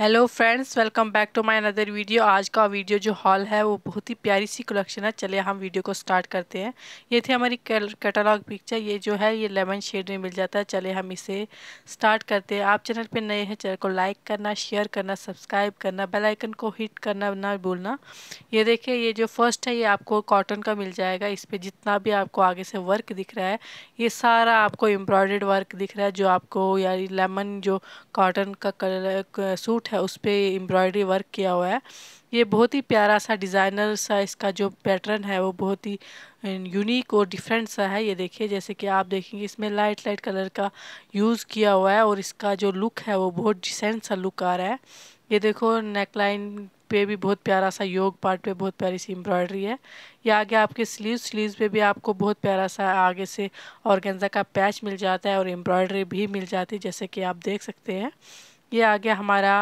hello friends welcome back to my another video आज का video जो हॉल है वो बहुत ही प्यारी सी कलेक्शन है चलिए हम वीडियो को स्टार्ट करते हैं ये थी हमारी कैटलॉग पिक्चर ये जो है ये लेमन शेड में मिल जाता है चलिए हम इसे स्टार्ट करते हैं आप चैनल पे नए हैं चैनल को लाइक करना शेयर करना सब्सक्राइब करना बेलाइकन को हिट करना ना भूलना ये देखिए ये जो फर्स्ट है ये आपको कॉटन का मिल जाएगा इस पर जितना भी आपको आगे से वर्क दिख रहा है ये सारा आपको एम्ब्रॉयड वर्क दिख रहा है जो आपको यार लेमन जो कॉटन का कलर सूट है उस पर एम्ब्रॉयडरी वर्क किया हुआ है ये बहुत ही प्यारा सा डिज़ाइनर सा इसका जो पैटर्न है वो बहुत ही यूनिक और डिफरेंट सा है ये देखिए जैसे कि आप देखेंगे इसमें लाइट लाइट कलर का यूज़ किया हुआ है और इसका जो लुक है वो बहुत डिसेंट सा लुक आ रहा है ये देखो नेकलाइन पे भी बहुत प्यारा सा योग पार्ट पे बहुत प्यारी सी एम्ब्रॉयडरी है या आगे आपके स्लीव स्लीव पे भी आपको बहुत प्यारा सा आगे से और का पैच मिल जाता है और एम्ब्रॉयडरी भी मिल जाती है जैसे कि आप देख सकते हैं ये आ गया हमारा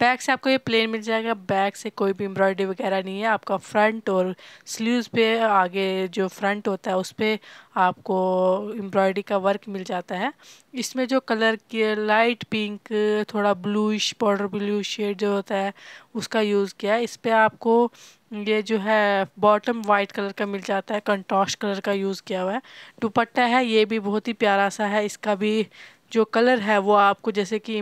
बैक से आपको ये प्लेन मिल जाएगा बैक से कोई भी एम्ब्रॉयडरी वगैरह नहीं है आपका फ्रंट और स्लीव्स पे आगे जो फ्रंट होता है उस पर आपको एम्ब्रॉयडरी का वर्क मिल जाता है इसमें जो कलर किए लाइट पिंक थोड़ा ब्लूइश बॉर्डर ब्लू शेड जो होता है उसका यूज़ किया है इस पर आपको ये जो है बॉटम वाइट कलर का मिल जाता है कंट्रास्ट कलर का यूज़ किया हुआ है दुपट्टा है ये भी बहुत ही प्यारा सा है इसका भी जो कलर है वो आपको जैसे कि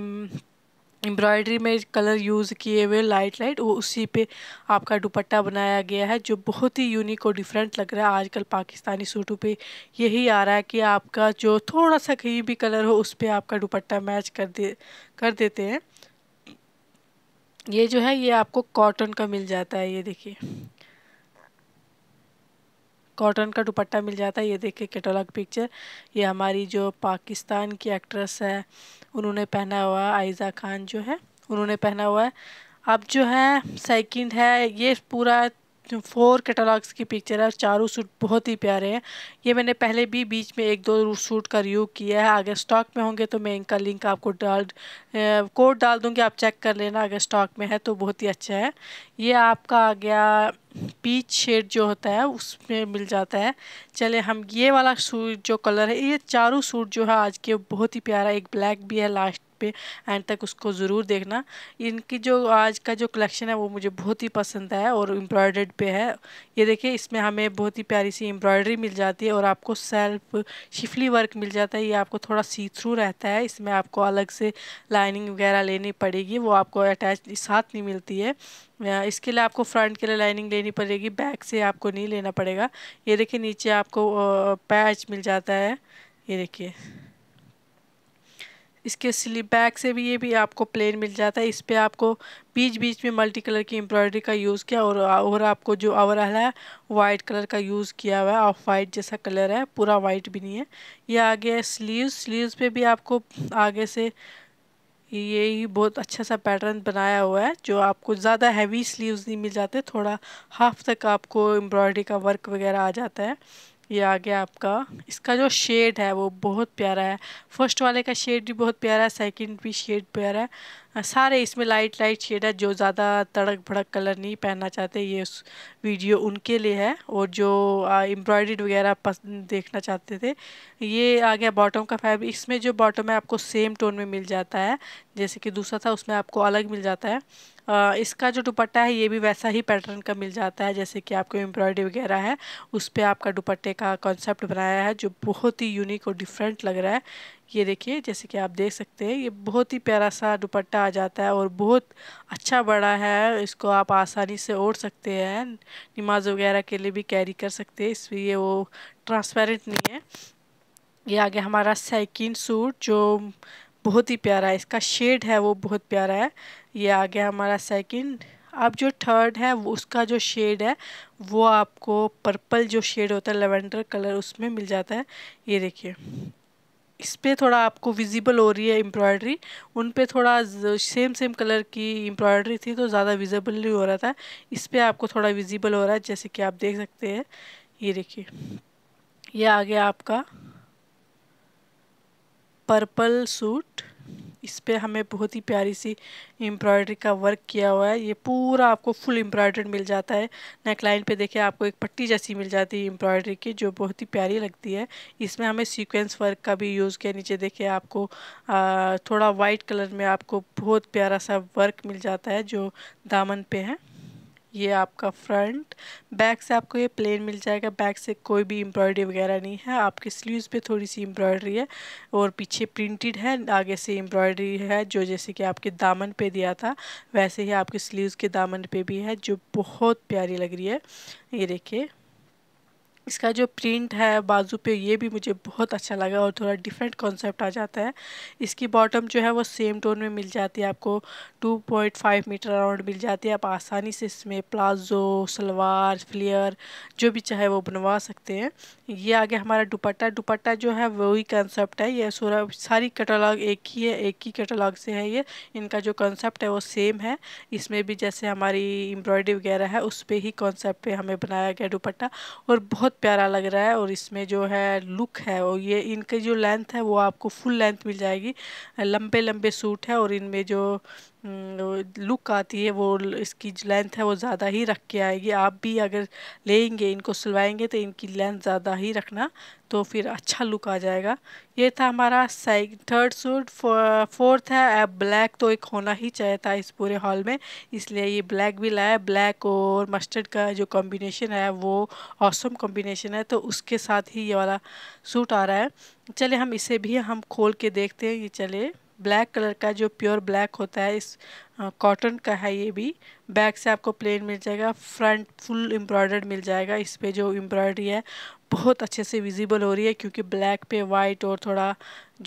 एम्ब्रॉयडरी में कलर यूज़ किए हुए लाइट लाइट वो उसी पे आपका दुपट्टा बनाया गया है जो बहुत ही यूनिक और डिफरेंट लग रहा है आजकल पाकिस्तानी सूटों पे यही आ रहा है कि आपका जो थोड़ा सा कहीं भी कलर हो उस पर आपका दुपट्टा मैच कर दे कर देते हैं ये जो है ये आपको कॉटन का मिल जाता है ये देखिए कॉटन का दुपट्टा मिल जाता है ये देखिए कैटलॉग पिक्चर ये हमारी जो पाकिस्तान की एक्ट्रेस है उन्होंने पहना हुआ आयजा खान जो है उन्होंने पहना हुआ है अब जो है सेकंड है ये पूरा फोर कैटलाग्स की पिक्चर है और चारों सूट बहुत ही प्यारे हैं ये मैंने पहले भी बीच में एक दो सूट का रिव्यू किया है अगर स्टॉक में होंगे तो मैं इनका लिंक आपको डाल कोड डाल दूँगी आप चेक कर लेना अगर स्टॉक में है तो बहुत ही अच्छा है ये आपका आ गया पीच शेड जो होता है उसमें मिल जाता है चले हम ये वाला सूट जो कलर है ये चारों सूट जो है आज के बहुत ही प्यारा एक ब्लैक भी है लास्ट पे एंड तक उसको ज़रूर देखना इनकी जो आज का जो कलेक्शन है वो मुझे बहुत ही पसंद आया और एम्ब्रॉयडर्ड पे है ये देखिए इसमें हमें बहुत ही प्यारी सी एम्ब्रॉयडरी मिल जाती है और आपको सेल्फ शिफली वर्क मिल जाता है ये आपको थोड़ा सी थ्रू रहता है इसमें आपको अलग से लाइनिंग वगैरह लेनी पड़ेगी वो आपको अटैच साथ नहीं मिलती है इसके लिए आपको फ्रंट के लिए लाइनिंग लेनी पड़ेगी बैक से आपको नहीं लेना पड़ेगा ये देखिए नीचे आपको पैच मिल जाता है ये देखिए इसके स्लीप बैक से भी ये भी आपको प्लेन मिल जाता है इस पर आपको बीच बीच में मल्टी कलर की एम्ब्रॉयडरी का यूज़ किया और और आपको जो ओवरऑल है वाइट कलर का यूज़ किया हुआ है ऑफ वाइट जैसा कलर है पूरा वाइट भी नहीं है ये आगे है स्लीव्स स्लीव्स पे भी आपको आगे से ये ही बहुत अच्छा सा पैटर्न बनाया हुआ है जो आपको ज़्यादा हैवी स्लीव्स नहीं मिल जाते थोड़ा हाफ तक आपको एम्ब्रॉयडरी का वर्क वगैरह आ जाता है ये आ गया आपका इसका जो शेड है वो बहुत प्यारा है फर्स्ट वाले का शेड भी बहुत प्यारा है सेकंड भी शेड प्यारा है हाँ, सारे इसमें लाइट लाइट शेड है जो ज़्यादा तड़क भड़क कलर नहीं पहनना चाहते ये वीडियो उनके लिए है और जो एम्ब्रॉयड वगैरह पसंद देखना चाहते थे ये आ गया बॉटम का फैब्रिक इसमें जो बॉटम है आपको सेम टोन में मिल जाता है जैसे कि दूसरा था उसमें आपको अलग मिल जाता है आ, इसका जो दुपट्टा है ये भी वैसा ही पैटर्न का मिल जाता है जैसे कि आपको एम्ब्रॉयडरी वगैरह है उस पर आपका दुपट्टे का कॉन्सेप्ट बनाया है जो बहुत ही यूनिक और डिफरेंट लग रहा है ये देखिए जैसे कि आप देख सकते हैं ये बहुत ही प्यारा सा दुपट्टा आ जाता है और बहुत अच्छा बड़ा है इसको आप आसानी से ओढ़ सकते हैं नमाज वगैरह के लिए भी कैरी कर सकते हैं इसलिए वो ट्रांसपेरेंट नहीं है ये आ गया हमारा साइकिन सूट जो बहुत ही प्यारा है इसका शेड है वो बहुत प्यारा है ये आ गया हमारा सेकंड अब जो थर्ड है वो उसका जो शेड है वो आपको पर्पल जो शेड होता है लेवेंडर कलर उसमें मिल जाता है ये देखिए इस पर थोड़ा आपको विजिबल हो रही है एम्ब्रॉयडरी उन पर थोड़ा सेम सेम कलर की एम्ब्रॉयडरी थी तो ज़्यादा विजिबल नहीं हो रहा था इस पर आपको थोड़ा विजिबल हो रहा है जैसे कि आप देख सकते हैं ये देखिए ये आ गया आपका पर्पल सूट इस पर हमें बहुत ही प्यारी सी एम्ब्रॉयडरी का वर्क किया हुआ है ये पूरा आपको फुल एम्ब्रॉयडर्ड मिल जाता है नेक लाइन पर देखिए आपको एक पट्टी जैसी मिल जाती है एम्ब्रॉयडरी की जो बहुत ही प्यारी लगती है इसमें हमें सीक्वेंस वर्क का भी यूज़ किया नीचे देखिए आपको आ, थोड़ा वाइट कलर में आपको बहुत प्यारा सा वर्क मिल जाता है जो दामन पे है ये आपका फ्रंट बैक से आपको ये प्लेन मिल जाएगा बैक से कोई भी एम्ब्रॉयडरी वगैरह नहीं है आपके स्लीव्स पे थोड़ी सी एम्ब्रॉयडरी है और पीछे प्रिंटेड है आगे से एम्ब्रॉयडरी है जो जैसे कि आपके दामन पे दिया था वैसे ही आपके स्लीव्स के दामन पे भी है जो बहुत प्यारी लग रही है ये देखिए इसका जो प्रिंट है बाजू पे ये भी मुझे बहुत अच्छा लगा और थोड़ा डिफरेंट कॉन्सेप्ट आ जाता है इसकी बॉटम जो है वो सेम टोन में मिल जाती है आपको 2.5 मीटर अराउंड मिल जाती है आप आसानी से इसमें प्लाजो सलवार फ्लेयर जो भी चाहे वो बनवा सकते हैं ये आगे हमारा दुपट्टा दुपट्टा जो है वही कंसेप्ट है ये सोरा सारी कैटलाग एक ही है एक ही कैटलाग से है ये इनका जो कंसेप्ट है वो सेम है इसमें भी जैसे हमारी एम्ब्रॉयडरी वगैरह है उस पर ही कॉन्सेप्ट हमें बनाया गया दुपट्टा और बहुत बहुत प्यारा लग रहा है और इसमें जो है लुक है और ये इनकी जो लेंथ है वो आपको फुल लेंथ मिल जाएगी लंबे लंबे सूट है और इनमें जो हम्म, लुक आती है वो इसकी लेंथ है वो ज़्यादा ही रख के आएगी आप भी अगर लेंगे इनको सिलवाएंगे तो इनकी लेंथ ज़्यादा ही रखना तो फिर अच्छा लुक आ जाएगा ये था हमारा सेक थर्ड सूट फोर्थ है ब्लैक तो एक होना ही चाहिए था इस पूरे हॉल में इसलिए ये ब्लैक भी लाया ब्लैक और मस्टर्ड का जो कॉम्बिनेशन है वो ऑसम कॉम्बिनेशन है तो उसके साथ ही ये वाला सूट आ रहा है चले हम इसे भी हम खोल के देखते हैं ये चले ब्लैक कलर का जो प्योर ब्लैक होता है इस कॉटन का है ये भी बैक से आपको प्लेन मिल जाएगा फ्रंट फुल एम्ब्रॉयडर्ड मिल जाएगा इस पर जो एम्ब्रॉयडरी है बहुत अच्छे से विजिबल हो रही है क्योंकि ब्लैक पे वाइट और थोड़ा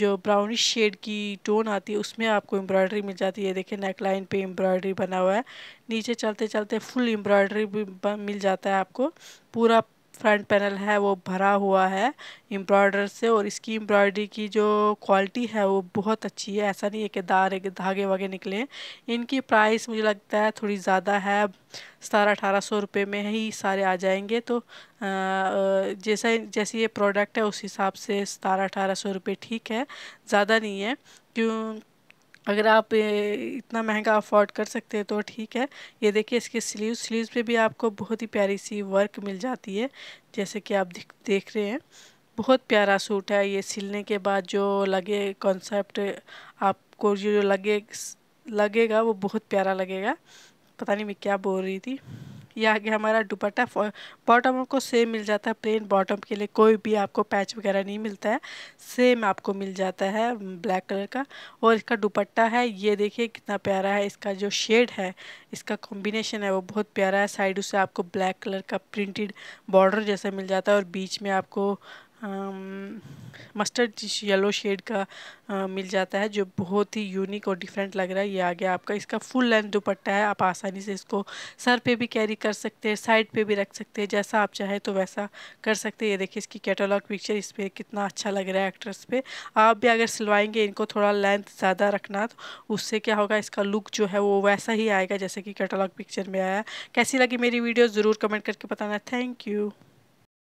जो ब्राउनिश शेड की टोन आती है उसमें आपको एम्ब्रॉयडरी मिल जाती है देखिए नेक लाइन पे एम्ब्रॉयडरी बना हुआ है नीचे चलते चलते फुल एम्ब्रॉयडरी भी मिल जाता है आपको पूरा फ्रंट पैनल है वो भरा हुआ है एम्ब्रॉयडर से और इसकी एम्ब्रॉयडरी की जो क्वालिटी है वो बहुत अच्छी है ऐसा नहीं है कि दार धागे वागे निकले इनकी प्राइस मुझे लगता है थोड़ी ज़्यादा है सतारह अठारह सौ रुपये में ही सारे आ जाएंगे तो जैसा जैसे ये प्रोडक्ट है उस हिसाब से सतारह अठारह सौ रुपये ठीक है ज़्यादा नहीं है क्यों अगर आप इतना महंगा अफोर्ड कर सकते हैं तो ठीक है ये देखिए इसके स्लीव स्लीव पे भी आपको बहुत ही प्यारी सी वर्क मिल जाती है जैसे कि आप देख रहे हैं बहुत प्यारा सूट है ये सिलने के बाद जो लगे कॉन्सेप्ट आपको जो लगे लगेगा वो बहुत प्यारा लगेगा पता नहीं मैं क्या बोल रही थी ये आ गया हमारा दुपट्टा बॉटम आपको सेम मिल जाता है प्लेन बॉटम के लिए कोई भी आपको पैच वगैरह नहीं मिलता है सेम आपको मिल जाता है ब्लैक कलर का और इसका दुपट्टा है ये देखिए कितना प्यारा है इसका जो शेड है इसका कॉम्बिनेशन है वो बहुत प्यारा है साइड से आपको ब्लैक कलर का प्रिंटेड बॉर्डर जैसा मिल जाता है और बीच में आपको मस्टर्ड येलो शेड का आ, मिल जाता है जो बहुत ही यूनिक और डिफरेंट लग रहा है ये आ गया आपका इसका फुल लेंथ दुपट्टा है आप आसानी से इसको सर पे भी कैरी कर सकते हैं साइड पे भी रख सकते हैं जैसा आप चाहे तो वैसा कर सकते हैं ये देखिए इसकी कैटलॉग पिक्चर इस पर कितना अच्छा लग रहा है एक्ट्रेस पे आप भी अगर सिलवाएंगे इनको थोड़ा लेंथ ज़्यादा रखना तो उससे क्या होगा इसका लुक जो है वो वैसा ही आएगा जैसे कि कैटलॉग पिक्चर में आया कैसी लगी मेरी वीडियो ज़रूर कमेंट करके बताना थैंक यू